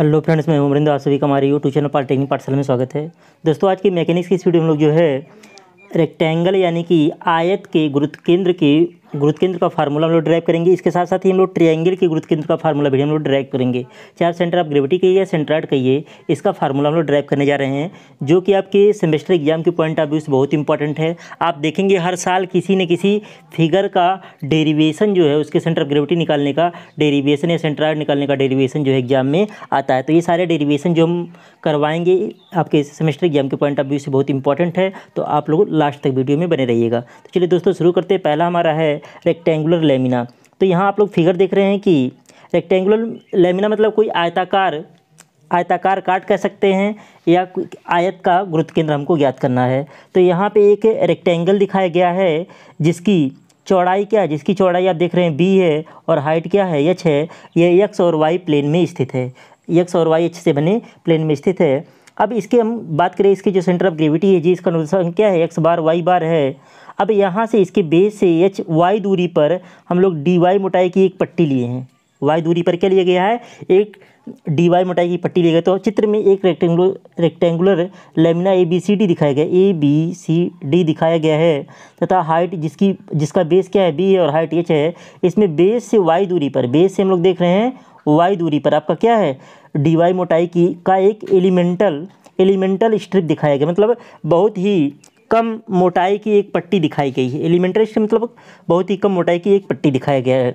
hello friends मैं उमरिंदर आप सभी का हमारे यूट्यूब चैनल पॉलिटेक्निक पाठशाला में स्वागत है दोस्तों आज की मैकेनिक्स की इस वीडियो हम लोग जो है रेक्टेंगल यानी कि आयत के गुरुत्व केंद्र की ग्रुथ केंद्र का फार्मूला हम लोग ड्राइव करेंगे इसके साथ साथ ही हम लोग ट्रायंगल के ग्रुथ केंद्र का फार्मूला भी हम लोग ड्राइव करेंगे चाहे आप सेंटर ऑफ ग्रेविटी कहिए या सेंट्राइड कहिए इसका फार्मूला हम लोग ड्राइव करने जा रहे हैं जो कि आपके सेमेस्टर एग्जाम के पॉइंट ऑफ व्यू से बहुत इंपॉर्टेंट है आप देखेंगे हर साल किसी न किसी फिगर का डेरीवेशन जो है उसके सेंटर ऑफ ग्रेविटी निकालने का डेरीवेशन या सेंट्राइड निकालने का डेरीवेशन जो है एग्जाम में आता है तो ये सारे डेरीवेशन जो हम करवाएंगे आपके सेमेस्टर एग्जाम के पॉइंट ऑफ व्यू से बहुत इंपॉर्टेंट है तो आप लोग लास्ट तक वीडियो में बने रहिएगा तो चलिए दोस्तों शुरू करते हैं पहला हमारा है रेक्टेंगुलर लेमिना तो यहाँ आप लोग फिगर देख रहे हैं कि रेक्टेंगुलर लेमिना मतलब कोई आयताकार आयताकार काट कह सकते हैं या आयत का गुरुत्व केंद्र हमको ज्ञात करना है तो यहाँ पे एक रेक्टेंगल दिखाया गया है जिसकी चौड़ाई क्या है जिसकी चौड़ाई आप देख रहे हैं बी है और हाइट क्या है एच है यह एक्स और वाई प्लेन में स्थित है एक्स और वाई एच से बने प्लेन में स्थित है अब इसके हम बात करें इसकी जो सेंटर ऑफ ग्रेविटी है जी इसका अनुसार क्या है एक्स बार वाई बार है अब यहाँ से इसके बेस से एच वाई दूरी पर हम लोग डी वाई मोटाई की एक पट्टी लिए हैं वाई दूरी पर क्या लिया गया है एक डी वाई मोटाई की पट्टी लिया गया तो चित्र में एक rectangular rectangular lamina A B C D दिखाया गया ए बी सी डी दिखाया गया है तथा हाइट जिसकी जिसका बेस क्या है बी है और हाइट एच है इसमें बेस से वाई दूरी पर बेस से हम लोग देख रहे हैं वाई दूरी पर आपका क्या है डी वाई मोटाई की का एक एलिमेंटल एलिमेंटल स्ट्रिप दिखाया गया मतलब बहुत ही कम मोटाई की एक पट्टी दिखाई गई है एलिमेंट्री से मतलब बहुत ही कम मोटाई की एक पट्टी दिखाया गया है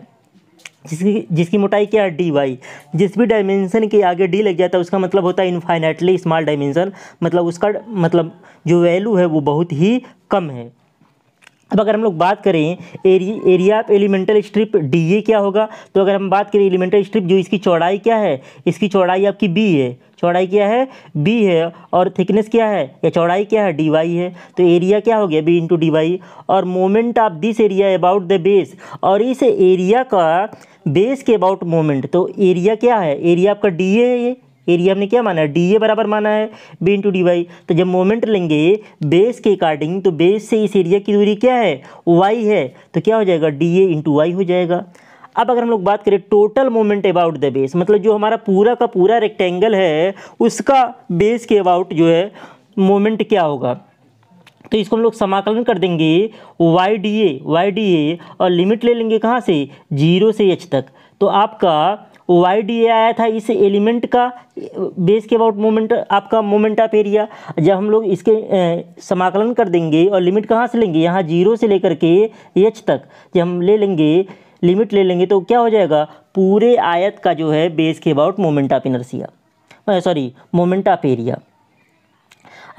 जिसकी जिसकी मोटाई क्या है डी वाई जिस भी डायमेंशन के आगे डी लग जाता है उसका मतलब होता है इनफाइनाइटली स्मॉल डायमेंशन मतलब उसका मतलब जो वैल्यू है वो बहुत ही कम है अब अगर हम लोग बात करें area area of elemental strip D A क्या होगा तो अगर हम बात करें एलिमेंटल स्ट्रिप जो इसकी चौड़ाई क्या है इसकी चौड़ाई आपकी बी है चौड़ाई क्या है बी है और थिकनेस क्या है या चौड़ाई क्या है डी वाई है तो एरिया क्या हो गया बी इंटू डी वाई और moment of this area about the base और इस एरिया का बेस के अबाउट मोमेंट तो एरिया क्या है एरिया आपका डी ए है ये एरिया हमने क्या माना है डी ए बराबर माना है बी इंटू डी वाई तो जब मोमेंट लेंगे बेस के अकॉर्डिंग तो बेस से इस एरिया की दूरी क्या है वाई है तो क्या हो जाएगा डी ए इंटू वाई हो जाएगा अब अगर हम लोग बात करें total moment about the base मतलब जो हमारा पूरा का पूरा रेक्टेंगल है उसका बेस के अबाउट जो है मोमेंट क्या होगा तो इसको हम लोग समाकलन कर देंगे Y D A Y D A और लिमिट ले लेंगे कहाँ से जीरो से एच तक तो आपका वाई डी आया था इस एलिमेंट का बेस के अबाउट मोमेंट आपका मोमेंट ऑफ एरिया जब हम लोग इसके समाकलन कर देंगे और लिमिट कहाँ से लेंगे यहाँ जीरो से लेकर के एच तक जब हम ले लेंगे लिमिट ले लेंगे तो क्या हो जाएगा पूरे आयत का जो है बेस के about moment of inertia sorry moment of area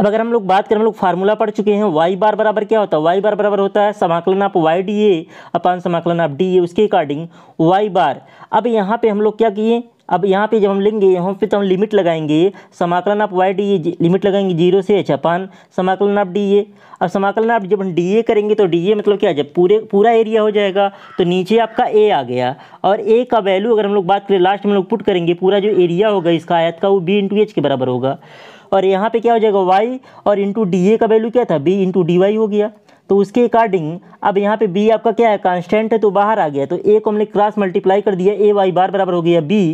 अब अगर हम लोग बात करें हम लोग फार्मूला पढ़ चुके हैं वाई बार बराबर क्या होता है वाई बार बराबर होता है समाकलन आप वाई डी ए अपान समाकलन आप डी ए उसके अकॉर्डिंग वाई बार अब यहाँ पे हम लोग क्या किए अब यहाँ पे जब हम लेंगे यहाँ पे तो हम लिमिट लगाएंगे समाकलन आप वाई डी ए लिमिट लगाएंगे जीरो से एच अपान समाकलन आप डी ए अब समाकलन आप जब हम डी ए करेंगे तो डी ए मतलब क्या जब पूरे पूरा एरिया हो जाएगा तो नीचे आपका ए आ गया और ए का वैल्यू अगर हम लोग बात करें लास्ट में लोग पुट करेंगे पूरा जो एरिया होगा इसका आयत का वो बी इंटू एच के बराबर होगा और यहाँ पे क्या हो जाएगा वाई और इंटू डी ए का वैल्यू क्या था बी इंटू डी वाई हो गया तो उसके अकॉर्डिंग अब यहाँ पे बी आपका क्या है कांस्टेंट है तो बाहर आ गया तो ए को हमने क्रॉस मल्टीप्लाई कर दिया ए वाई बार बराबर हो गया बी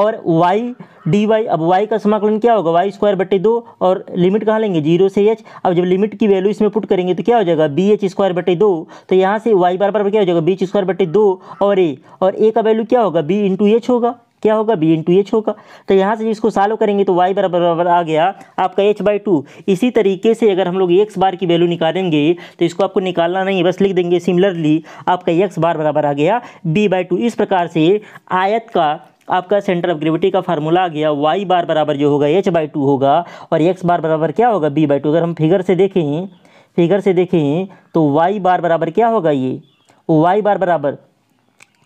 और वाई डी वाई अब वाई का समाकलन क्या होगा वाई स्क्वायर बटे दो और लिमिट कहाँ लेंगे जीरो से एच अब जब लिमिट की वैल्यू इसमें पुट करेंगे तो क्या हो जाएगा बी एच स्क्वायर बटे दो तो यहाँ से वाई बार बराबर क्या हो जाएगा बी एच स्क्वायर बटे दो और ए और ए का वैल्यू क्या होगा बी इंटू एच होगा क्या होगा बी इंटू एच होगा तो यहाँ से इसको सालो करेंगे तो वाई बराबर बराबर आ गया आपका एच बाई टू इसी तरीके से अगर हम लोग एक्स बार की वैल्यू निकालेंगे तो इसको आपको निकालना नहीं बस लिख देंगे सिमिलरली आपका एक्स बार बराबर आ गया बी बाई टू इस प्रकार से आयत का आपका सेंटर ऑफ ग्रेविटी का फार्मूला आ गया वाई बार बराबर जो होगा एच बाई टू होगा और एक्स बार बराबर क्या होगा बी बाई टू अगर हम फिगर से देखें फिगर से देखें तो वाई बार बराबर क्या होगा ये वाई बार बराबर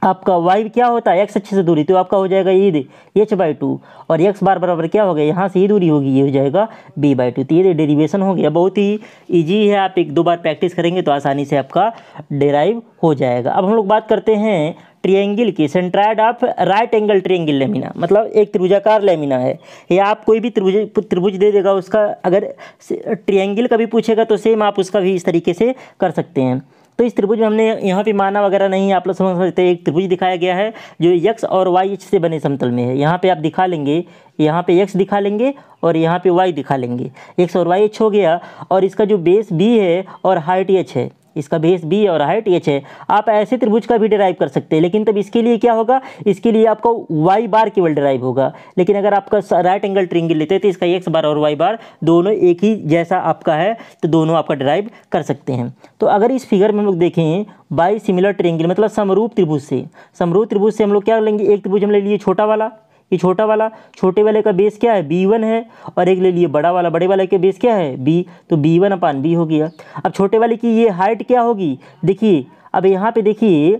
आपका वाई क्या होता है एक्स अच्छे से दूरी तो आपका हो जाएगा ये एच बाई टू और एक्स बार बराबर क्या हो गया यहाँ से ये e दूरी होगी ये हो जाएगा बी बाई टू तो ये डेरिवेशन हो गया बहुत ही ईजी है आप एक दो बार प्रैक्टिस करेंगे तो आसानी से आपका डेराइव हो जाएगा अब हम लोग बात करते हैं ट्रिएंगल की centroid of right angle triangle lamina मतलब एक त्रिभुजाकार लेमिना है या आप कोई भी त्रिभुज त्रिभुज दे देगा उसका अगर ट्रिएंगल का भी पूछेगा तो सेम आप उसका भी इस तरीके से कर सकते हैं तो इस त्रिभुज में हमने यहाँ पे माना वगैरह नहीं आप लोग समझ सकते एक त्रिभुज दिखाया गया है जो यक्स और वाई एच से बने समतल में है यहाँ पे आप दिखा लेंगे यहाँ पे यक्स दिखा लेंगे और यहाँ पे वाई दिखा लेंगे एक्स और वाई एच हो गया और इसका जो बेस बी है और हाइट एच है इसका बेस बी और हाइट एच है आप ऐसे त्रिभुज का भी डिराइव कर सकते हैं लेकिन तब इसके लिए क्या होगा इसके लिए आपका वाई बार केवल डिराइव होगा लेकिन अगर आपका राइट एंगल ट्रेंगल लेते हैं तो इसका एक्स बार और वाई बार दोनों एक ही जैसा आपका है तो दोनों आपका डिराइव कर सकते हैं तो अगर इस फिगर में हम लोग देखें बाई सिमिलर ट्रेंगल मतलब समरूप त्रिभुज से समरूप त्रिभुज से हम लोग क्या लेंगे एक त्रिभुज हम ले लिए छोटा वाला ये छोटा वाला छोटे वाले का बेस क्या है बी वन है और एक ले लिए बड़ा वाला बड़े वाले का बेस क्या है बी तो बी वन अपान बी हो गया अब छोटे वाले की ये हाइट क्या होगी देखिए अब यहाँ पे देखिए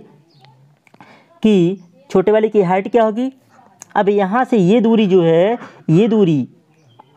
कि छोटे वाले की हाइट क्या होगी अब यहाँ से ये दूरी जो है ये दूरी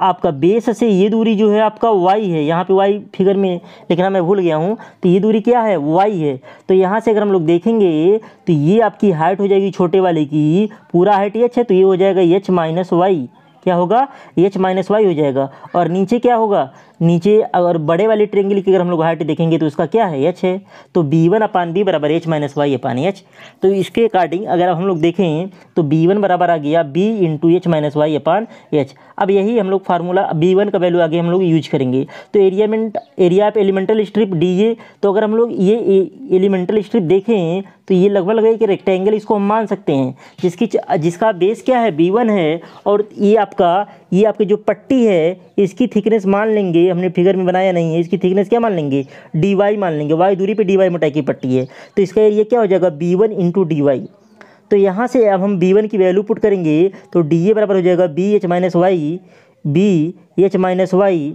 आपका बेस से ये दूरी जो है आपका वाई है यहाँ पे वाई फिगर में लिखना मैं भूल गया हूँ तो ये दूरी क्या है वाई है तो यहाँ से अगर हम लोग देखेंगे तो ये आपकी हाइट हो जाएगी छोटे वाले की पूरा हाइट एच है तो ये हो जाएगा एच माइनस वाई क्या होगा एच माइनस वाई हो जाएगा और नीचे क्या होगा नीचे अगर बड़े वाले ट्रेंगल की अगर हम लोग हाइट देखेंगे तो उसका क्या है एच है तो बी वन अपान बी बराबर H minus Y upon H तो इसके अकॉर्डिंग अगर हम लोग देखें तो बी वन बराबर आ गया B into H minus Y upon H अब यही हम लोग फार्मूला बी वन का वैल्यू आगे हम लोग यूज करेंगे तो एरियामेंट area of elemental strip D A तो अगर हम लोग ये एलिमेंटल स्ट्रिप देखें तो ये लगभग लगेगा कि रेक्टेंगल इसको हम मान सकते हैं जिसकी जिसका बेस क्या है बी वन है और ये आपका ये आपकी जो पट्टी है इसकी थिकनेस मान लेंगे हमने फिगर में बनाया नहीं है इसकी थिकनेस क्या मान लेंगे डी वाई मान लेंगे वाई दूरी पर डी वाई मोटाई की पट्टी है तो इसका एरिया क्या हो जाएगा B one into D Y तो यहाँ से अब हम बी वन की वैल्यू पुट करेंगे तो डी ए बराबर हो जाएगा B H minus Y B H minus Y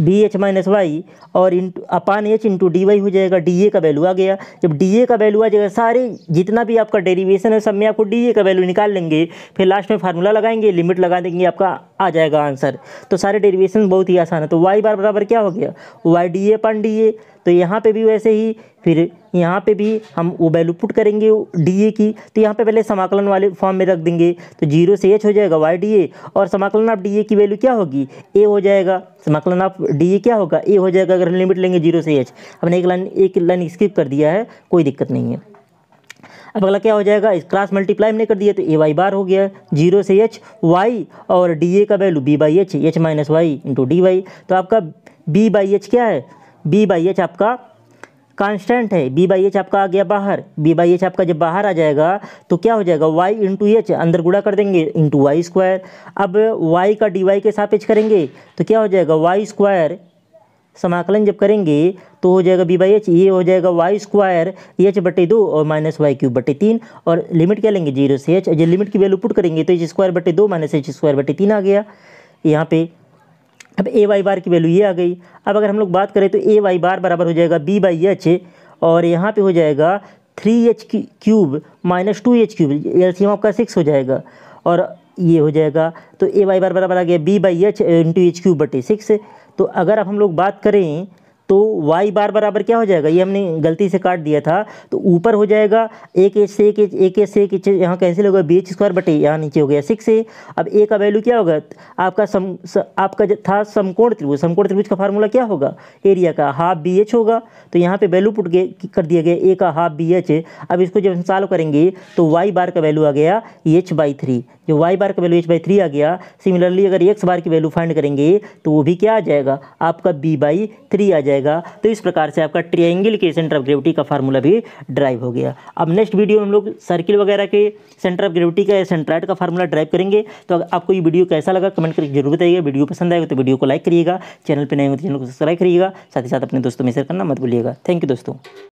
B H minus Y और into upon H into D Y हो जाएगा डी ए का वैल्यू आ गया जब डी ए का वैल्यू आ जाएगा सारे जितना भी आपका डेरिवेशन है सब में आपको डी ए का वैल्यू निकाल लेंगे फिर लास्ट में फार्मूला लगाएंगे लिमिट लगा देंगे आपका आ जाएगा आंसर तो सारे डेरिवेशन बहुत ही आसान है तो वाई बार बराबर क्या हो गया Y D A upon D A तो यहाँ पे भी वैसे ही फिर यहाँ पे भी हम वो वैल्यू पुट करेंगे डी ए की तो यहाँ पे पहले समाकलन वाले फॉर्म में रख देंगे तो जीरो से एच हो जाएगा वाई डी ए और समाकलन आप डी ए की वैल्यू क्या होगी ए हो जाएगा समाकलन आप डी ए क्या होगा ए हो जाएगा अगर हम लिमिट लेंगे जीरो से एच हमने एक लाइन एक लाइन स्किप कर दिया है कोई दिक्कत नहीं है अब अगला क्या हो जाएगा इस क्लास मल्टीप्लाई हमने कर दिया तो ए वाई बार हो गया जीरो से एच वाई और डी ए का value B by H H minus Y into D Y तो आपका बी बाई एच क्या है बी बाई एच आपका कांस्टेंट है बी बाई एच आपका आ गया बाहर बी बाई एच आपका जब बाहर आ जाएगा तो क्या हो जाएगा वाई इंटू एच अंदर गुड़ा कर देंगे इंटू वाई स्क्वायर अब वाई का डी वाई के सापेक्ष करेंगे तो क्या हो जाएगा वाई स्क्वायर समाकलन जब करेंगे तो हो जाएगा बी बाई एच ये हो जाएगा वाई स्क्वायर एच बटे दो और माइनस वाई क्यूब बटे तीन और लिमिट क्या लेंगे जीरो से एच जब लिमिट की वैल्यू पुट करेंगे तो एच स्क्वायर बटे दो माइनस एच स्क्वायर बटे तीन आ गया यहाँ पे अब ए वाई बार की वैल्यू ये आ गई अब अगर हम लोग बात करें तो ए वाई बार बराबर हो जाएगा बी बाई एच और यहाँ पे हो जाएगा three H cube minus two H cube एल्सियम आपका सिक्स हो जाएगा और ये हो जाएगा तो ए वाई बार बराबर आ गया B by H into H cube बटे सिक्स तो अगर अब हम लोग बात करें तो y बार बराबर क्या हो जाएगा ये हमने गलती से काट दिया था तो ऊपर हो जाएगा एक एच से एक एच एक एच से एक एच यहाँ कैंसिल हो गया बी एच स्क्वायर बटे यहाँ नीचे हो गया सिक्स ए अब ए का वैल्यू क्या होगा आपका सम स, आपका था समकोण त्रिभुज समकोण त्रिभुज का फार्मूला क्या होगा एरिया का हाफ बी एच होगा तो यहाँ पे वैल्यू पुट कर दिया गया ए का हाफ बी एच अब इसको जब हम सॉल्व करेंगे तो वाई बार का वैल्यू आ गया एच बाई थ्री जो वाई बार का वैल्यू एच बाई थ्री आ गया सिमिलरली अगर एक्स बार की वैल्यू फाइंड करेंगे तो वो भी क्या आ जाएगा आपका बी बाई थ्री आ जाएगा जाएगा तो इस प्रकार से आपका ट्रियंगल के सेंटर ऑफ ग्रेविटी का फार्मूला भी ड्राइव हो गया अब नेक्स्ट वीडियो में हम लोग सर्किल वगैरह के सेंटर ऑफ ग्रेविटी का या सेंट्राइड का फार्मूला ड्राइव करेंगे तो आपको ये वीडियो कैसा लगा कमेंट करके जरूर बताइएगा वीडियो पसंद आएगा तो वीडियो को लाइक करिएगा चैनल पर नए हो तो चैनल को सब्सक्राइब करिएगा साथ ही साथ अपने दोस्तों में शेयर करना मत भूलिएगा थैंक यू दोस्तों